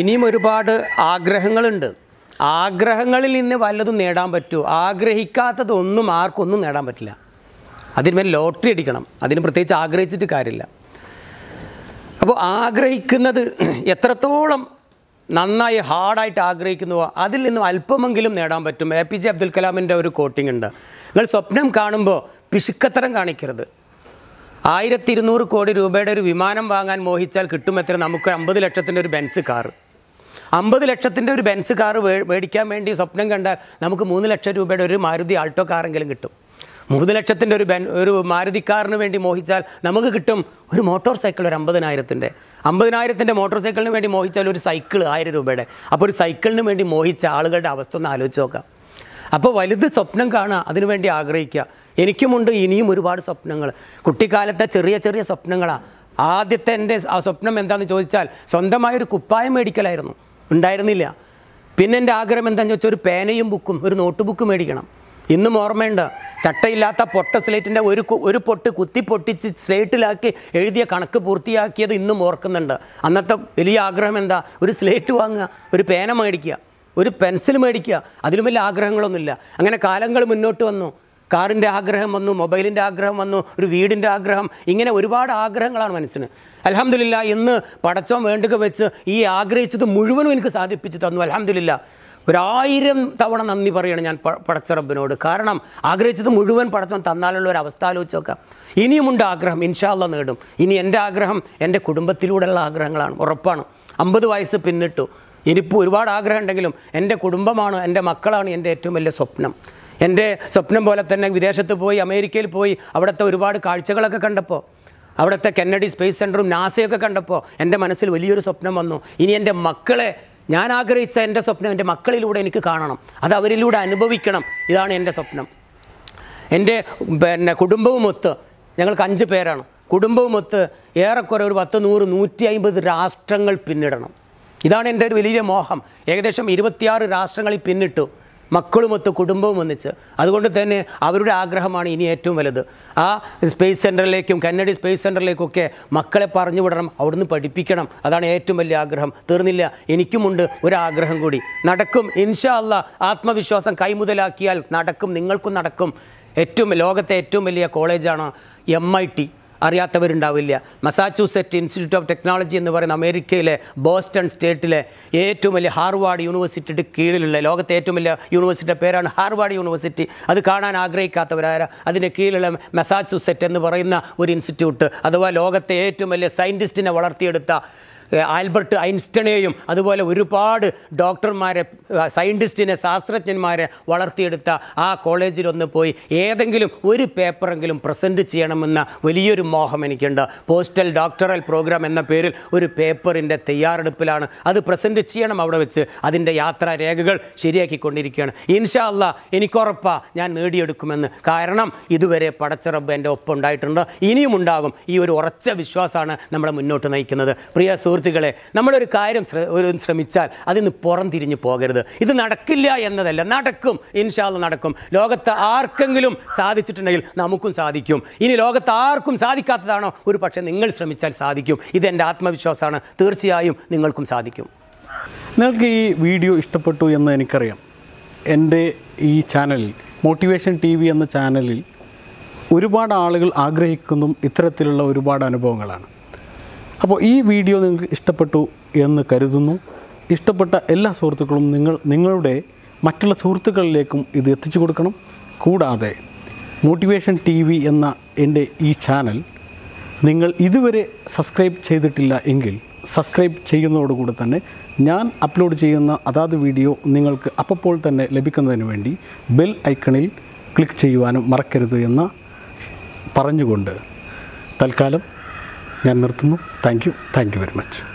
ഇനിയും ഒരുപാട് ആഗ്രഹങ്ങളുണ്ട് ആഗ്രഹങ്ങളിൽ നിന്ന് വല്ലതും നേടാൻ പറ്റുമോ ആഗ്രഹിക്കാത്തതൊന്നും ആർക്കൊന്നും നേടാൻ പറ്റില്ല അതിന്മേൽ ലോട്ടറി അടിക്കണം അതിന് പ്രത്യേകിച്ച് ആഗ്രഹിച്ചിട്ട് കാര്യമില്ല അപ്പോൾ ആഗ്രഹിക്കുന്നത് എത്രത്തോളം നന്നായി ഹാർഡായിട്ട് ആഗ്രഹിക്കുന്നുവോ അതിൽ നിന്നും അല്പമെങ്കിലും നേടാൻ പറ്റും എ പി ജെ അബ്ദുൽ കലാമിൻ്റെ ഒരു കോട്ടിംഗ് ഉണ്ട് നിങ്ങൾ സ്വപ്നം കാണുമ്പോൾ പിശുക്കത്തരം കാണിക്കരുത് ആയിരത്തി ഇരുന്നൂറ് കോടി രൂപയുടെ ഒരു വിമാനം വാങ്ങാൻ മോഹിച്ചാൽ കിട്ടും എത്ര നമുക്ക് അമ്പത് ലക്ഷത്തിൻ്റെ ഒരു ബെൻസ് കാറ് അമ്പത് ലക്ഷത്തിൻ്റെ ഒരു ബെൻസ് കാർ മേടിക്കാൻ വേണ്ടി സ്വപ്നം കണ്ടാൽ നമുക്ക് മൂന്ന് ലക്ഷം രൂപയുടെ ഒരു മാരുതി ആൾട്ടോ കാറെങ്കിലും കിട്ടും മൂന്ന് ലക്ഷത്തിൻ്റെ ഒരു ബെൻ ഒരു മാരുതി കാറിന് വേണ്ടി മോഹിച്ചാൽ നമുക്ക് കിട്ടും ഒരു മോട്ടോർ സൈക്കിൾ ഒരു അമ്പതിനായിരത്തിൻ്റെ അമ്പതിനായിരത്തിൻ്റെ മോട്ടോർ സൈക്കിളിന് വേണ്ടി മോഹിച്ചാൽ ഒരു സൈക്കിൾ ആയിരം രൂപയുടെ അപ്പോൾ ഒരു സൈക്കിളിന് വേണ്ടി മോഹിച്ച ആളുകളുടെ അവസ്ഥ ഒന്ന് ആലോചിച്ച് നോക്കാം അപ്പോൾ വലുത് സ്വപ്നം കാണുക അതിനുവേണ്ടി ആഗ്രഹിക്കുക എനിക്കുമുണ്ട് ഇനിയും ഒരുപാട് സ്വപ്നങ്ങൾ കുട്ടിക്കാലത്തെ ചെറിയ ചെറിയ സ്വപ്നങ്ങളാണ് ആദ്യത്തെ എൻ്റെ ആ സ്വപ്നം എന്താണെന്ന് ചോദിച്ചാൽ സ്വന്തമായൊരു കുപ്പായം മേടിക്കലായിരുന്നു ഉണ്ടായിരുന്നില്ല പിന്നെ എൻ്റെ ആഗ്രഹം എന്താണെന്ന് വെച്ചാൽ ഒരു പേനയും ബുക്കും ഒരു നോട്ട് ബുക്ക് മേടിക്കണം ഇന്നും ഓർമ്മയുണ്ട് ചട്ടയില്ലാത്ത പൊട്ട സ്ലേറ്റിൻ്റെ ഒരു ഒരു പൊട്ട് കുത്തി പൊട്ടിച്ച് സ്ലേറ്റിലാക്കി എഴുതിയ കണക്ക് പൂർത്തിയാക്കിയത് ഇന്നും ഓർക്കുന്നുണ്ട് അന്നത്തെ വലിയ ആഗ്രഹം എന്താ ഒരു സ്ലേറ്റ് വാങ്ങുക ഒരു പേന മേടിക്കുക ഒരു പെൻസിൽ മേടിക്കുക അതിലും വലിയ ആഗ്രഹങ്ങളൊന്നുമില്ല അങ്ങനെ കാലങ്ങൾ മുന്നോട്ട് വന്നു കാറിൻ്റെ ആഗ്രഹം വന്നു മൊബൈലിൻ്റെ ആഗ്രഹം വന്നു ഒരു വീടിൻ്റെ ആഗ്രഹം ഇങ്ങനെ ഒരുപാട് ആഗ്രഹങ്ങളാണ് മനസ്സിന് അലഹമ്മദില്ല ഇന്ന് പടച്ചോം വേണ്ടുക വെച്ച് ഈ ആഗ്രഹിച്ചത് മുഴുവനും എനിക്ക് സാധിപ്പിച്ചു തന്നു അലഹമ്മദില്ല ഒരായിരം തവണ നന്ദി പറയണം ഞാൻ പടച്ചറബിനോട് കാരണം ആഗ്രഹിച്ചത് മുഴുവൻ പടച്ചോം തന്നാലുള്ള ഒരു അവസ്ഥ ആലോചിച്ച് നോക്കാം ഇനിയുമുണ്ട് ആഗ്രഹം ഇൻഷാല്ല നേടും ഇനി എൻ്റെ ആഗ്രഹം എൻ്റെ കുടുംബത്തിലൂടെയുള്ള ആഗ്രഹങ്ങളാണ് ഉറപ്പാണ് അമ്പത് വയസ്സ് പിന്നിട്ടു ഇനിയിപ്പോൾ ഒരുപാട് ആഗ്രഹം ഉണ്ടെങ്കിലും എൻ്റെ കുടുംബമാണ് എൻ്റെ മക്കളാണ് എൻ്റെ ഏറ്റവും വലിയ സ്വപ്നം എൻ്റെ സ്വപ്നം പോലെ തന്നെ വിദേശത്ത് പോയി അമേരിക്കയിൽ പോയി അവിടുത്തെ ഒരുപാട് കാഴ്ചകളൊക്കെ കണ്ടപ്പോൾ അവിടുത്തെ കെന്നഡി സ്പേസ് സെൻറ്ററും നാസയൊക്കെ കണ്ടപ്പോൾ എൻ്റെ മനസ്സിൽ വലിയൊരു സ്വപ്നം വന്നു ഇനി എൻ്റെ മക്കളെ ഞാൻ ആഗ്രഹിച്ച എൻ്റെ സ്വപ്നം എൻ്റെ മക്കളിലൂടെ എനിക്ക് കാണണം അത് അവരിലൂടെ അനുഭവിക്കണം ഇതാണ് എൻ്റെ സ്വപ്നം എൻ്റെ പിന്നെ ഒത്ത് ഞങ്ങൾക്ക് അഞ്ച് പേരാണ് ഒത്ത് ഏറെക്കുറെ ഒരു പത്ത് നൂറ് നൂറ്റി അമ്പത് രാഷ്ട്രങ്ങൾ പിന്നിടണം ഇതാണ് എൻ്റെ ഒരു വലിയ മോഹം ഏകദേശം ഇരുപത്തിയാറ് രാഷ്ട്രങ്ങളിൽ പിന്നിട്ടു മക്കളുമൊത്ത് കുടുംബവും ഒന്നിച്ച് അതുകൊണ്ട് തന്നെ അവരുടെ ആഗ്രഹമാണ് ഇനി ഏറ്റവും വലുത് ആ സ്പേസ് സെൻറ്ററിലേക്കും കന്നഡി സ്പേസ് സെൻറ്ററിലേക്കൊക്കെ മക്കളെ പറഞ്ഞു വിടണം അവിടുന്ന് പഠിപ്പിക്കണം അതാണ് ഏറ്റവും വലിയ ആഗ്രഹം തീർന്നില്ല എനിക്കുമുണ്ട് ഒരാഗ്രഹം കൂടി നടക്കും ഇൻഷാ അല്ല ആത്മവിശ്വാസം കൈമുതലാക്കിയാൽ നടക്കും നിങ്ങൾക്കും നടക്കും ഏറ്റവും ലോകത്തെ ഏറ്റവും വലിയ കോളേജാണ് എം ഐ ടി അറിയാത്തവരുണ്ടാവില്ല മസാച്യൂസെറ്റ് ഇൻസ്റ്റിറ്റ്യൂട്ട് ഓഫ് ടെക്നോളജി എന്ന് പറയുന്ന അമേരിക്കയിലെ ബോസ്റ്റൺ സ്റ്റേറ്റിലെ ഏറ്റവും വലിയ ഹാർവാർഡ് യൂണിവേഴ്സിറ്റിയുടെ കീഴിലുള്ള ലോകത്തെ ഏറ്റവും വലിയ യൂണിവേഴ്സിറ്റിയുടെ പേരാണ് ഹാർവാർഡ് യൂണിവേഴ്സിറ്റി അത് കാണാൻ ആഗ്രഹിക്കാത്തവരായ അതിൻ്റെ കീഴിലുള്ള മെസാച്യൂസെറ്റ് എന്ന് പറയുന്ന ഒരു ഇൻസ്റ്റിറ്റ്യൂട്ട് അഥവാ ലോകത്തെ ഏറ്റവും വലിയ സയൻറ്റിസ്റ്റിനെ വളർത്തിയെടുത്ത ആൽബർട്ട് ഐൻസ്റ്റണേയും അതുപോലെ ഒരുപാട് ഡോക്ടർമാരെ സയൻറ്റിസ്റ്റിനെ ശാസ്ത്രജ്ഞന്മാരെ വളർത്തിയെടുത്ത ആ കോളേജിലൊന്ന് പോയി ഏതെങ്കിലും ഒരു പേപ്പറെങ്കിലും പ്രസൻറ്റ് ചെയ്യണമെന്ന വലിയൊരു മോഹം എനിക്കുണ്ട് പോസ്റ്റൽ ഡോക്ടറൽ പ്രോഗ്രാം എന്ന പേരിൽ ഒരു പേപ്പറിൻ്റെ തയ്യാറെടുപ്പിലാണ് അത് പ്രസൻറ്റ് ചെയ്യണം അവിടെ വെച്ച് അതിൻ്റെ യാത്രാരേഖകൾ രേഖകൾ ഇൻഷാ അല്ല എനിക്കുറപ്പാ ഞാൻ നേടിയെടുക്കുമെന്ന് കാരണം ഇതുവരെ പടച്ചറബ് എൻ്റെ ഒപ്പം ഉണ്ടായിട്ടുണ്ട് ഇനിയും ഉണ്ടാകും ഈ ഒരു ഉറച്ച വിശ്വാസമാണ് നമ്മളെ മുന്നോട്ട് നയിക്കുന്നത് പ്രിയ സുഹൃത്ത് സുഹൃത്തുക്കളെ നമ്മളൊരു കാര്യം ഒരു ശ്രമിച്ചാൽ പുറം തിരിഞ്ഞ് പോകരുത് ഇത് നടക്കില്ല എന്നതല്ല നടക്കും ഇൻഷാല്ല നടക്കും ലോകത്ത് ആർക്കെങ്കിലും സാധിച്ചിട്ടുണ്ടെങ്കിൽ നമുക്കും സാധിക്കും ഇനി ലോകത്ത് ആർക്കും സാധിക്കാത്തതാണോ ഒരു പക്ഷേ നിങ്ങൾ ശ്രമിച്ചാൽ സാധിക്കും ഇതെൻ്റെ ആത്മവിശ്വാസമാണ് തീർച്ചയായും നിങ്ങൾക്കും സാധിക്കും നിങ്ങൾക്ക് ഈ വീഡിയോ ഇഷ്ടപ്പെട്ടു എന്ന് എനിക്കറിയാം എൻ്റെ ഈ ചാനലിൽ മോട്ടിവേഷൻ ടി എന്ന ചാനലിൽ ഒരുപാട് ആളുകൾ ആഗ്രഹിക്കുന്നതും ഇത്തരത്തിലുള്ള ഒരുപാട് അനുഭവങ്ങളാണ് അപ്പോൾ ഈ വീഡിയോ നിങ്ങൾക്ക് ഇഷ്ടപ്പെട്ടു എന്ന് കരുതുന്നു ഇഷ്ടപ്പെട്ട എല്ലാ സുഹൃത്തുക്കളും നിങ്ങൾ നിങ്ങളുടെ മറ്റുള്ള സുഹൃത്തുക്കളിലേക്കും ഇത് എത്തിച്ചു കൊടുക്കണം കൂടാതെ മോട്ടിവേഷൻ ടി വി എന്ന എൻ്റെ ഈ ചാനൽ നിങ്ങൾ ഇതുവരെ സബ്സ്ക്രൈബ് ചെയ്തിട്ടില്ല എങ്കിൽ സബ്സ്ക്രൈബ് ചെയ്യുന്നതോടുകൂടി തന്നെ ഞാൻ അപ്ലോഡ് ചെയ്യുന്ന അതാത് വീഡിയോ നിങ്ങൾക്ക് അപ്പോൾ തന്നെ ലഭിക്കുന്നതിന് വേണ്ടി ബെൽ ഐക്കണിൽ ക്ലിക്ക് ചെയ്യുവാനും മറക്കരുത് എന്ന് പറഞ്ഞുകൊണ്ട് തൽക്കാലം ഞാൻ നിർത്തുന്നു thank you thank you very much